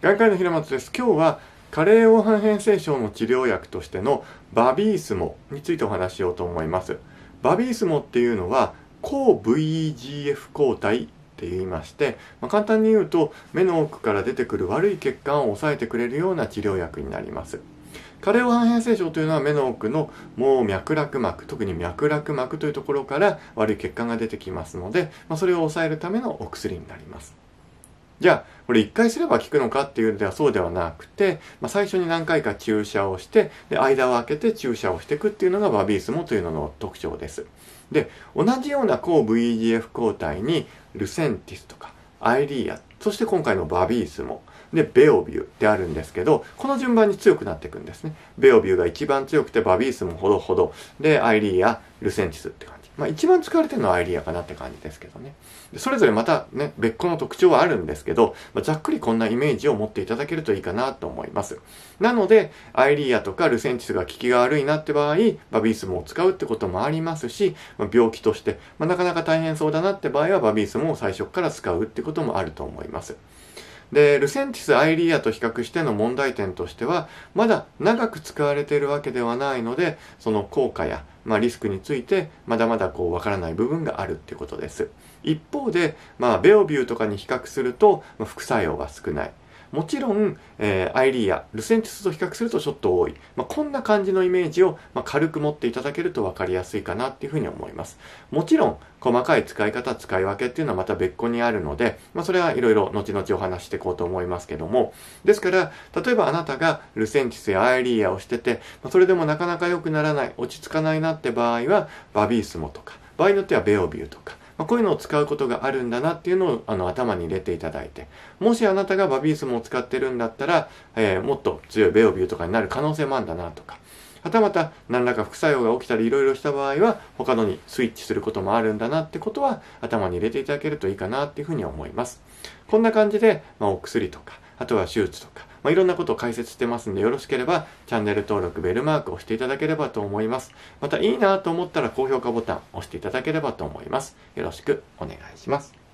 眼科医の平松です今日は加齢黄斑変性症の治療薬としてのバビースモについてお話しようと思いますバビースモっていうのは抗 VEGF 抗体って言いまして、まあ、簡単に言うと目の奥から出てくる悪い血管を抑えてくれるような治療薬になります加齢黄斑変性症というのは目の奥の網脈絡膜特に脈絡膜というところから悪い血管が出てきますので、まあ、それを抑えるためのお薬になりますじゃあ、これ一回すれば効くのかっていうのではそうではなくて、まあ、最初に何回か注射をして、で、間を空けて注射をしていくっていうのがバビースモというのの特徴です。で、同じような抗 VEGF 抗体に、ルセンティスとか、アイリーア、そして今回のバビースモ、で、ベオビューってあるんですけど、この順番に強くなっていくんですね。ベオビューが一番強くて、バビースもほどほど、で、アイリーア、ルセンティスって感じ。まあ、一番使われてるのはアイリアかなって感じですけどね。それぞれまたね、別個の特徴はあるんですけど、まあ、ざっくりこんなイメージを持っていただけるといいかなと思います。なので、アイリアとかルセンチスが効きが悪いなって場合、バビースムを使うってこともありますし、まあ、病気として、まあ、なかなか大変そうだなって場合は、バビースムを最初から使うってこともあると思います。で、ルセンティス・アイリアと比較しての問題点としては、まだ長く使われているわけではないので、その効果や、まあ、リスクについて、まだまだこう、わからない部分があるっていうことです。一方で、まあ、ベオビューとかに比較すると、副作用が少ない。もちろん、えー、アイリーやルセンチスと比較するとちょっと多い。まあ、こんな感じのイメージを、まあ、軽く持っていただけると分かりやすいかなっていうふうに思います。もちろん、細かい使い方、使い分けっていうのはまた別個にあるので、まあ、それはいろいろ後々お話していこうと思いますけども、ですから、例えばあなたがルセンチスやアイリーアをしてて、まあ、それでもなかなか良くならない、落ち着かないなって場合は、バビースモとか、場合によってはベオビューとか、まあ、こういうのを使うことがあるんだなっていうのをあの頭に入れていただいて、もしあなたがバビースムを使ってるんだったら、えー、もっと強いベオビューとかになる可能性もあるんだなとか、はたまた何らか副作用が起きたりいろいろした場合は他のにスイッチすることもあるんだなってことは頭に入れていただけるといいかなっていうふうに思います。こんな感じで、まあ、お薬とか、あとは手術とか、まあ、いろんなことを解説してますんで、よろしければチャンネル登録、ベルマークを押していただければと思います。またいいなと思ったら高評価ボタン押していただければと思います。よろしくお願いします。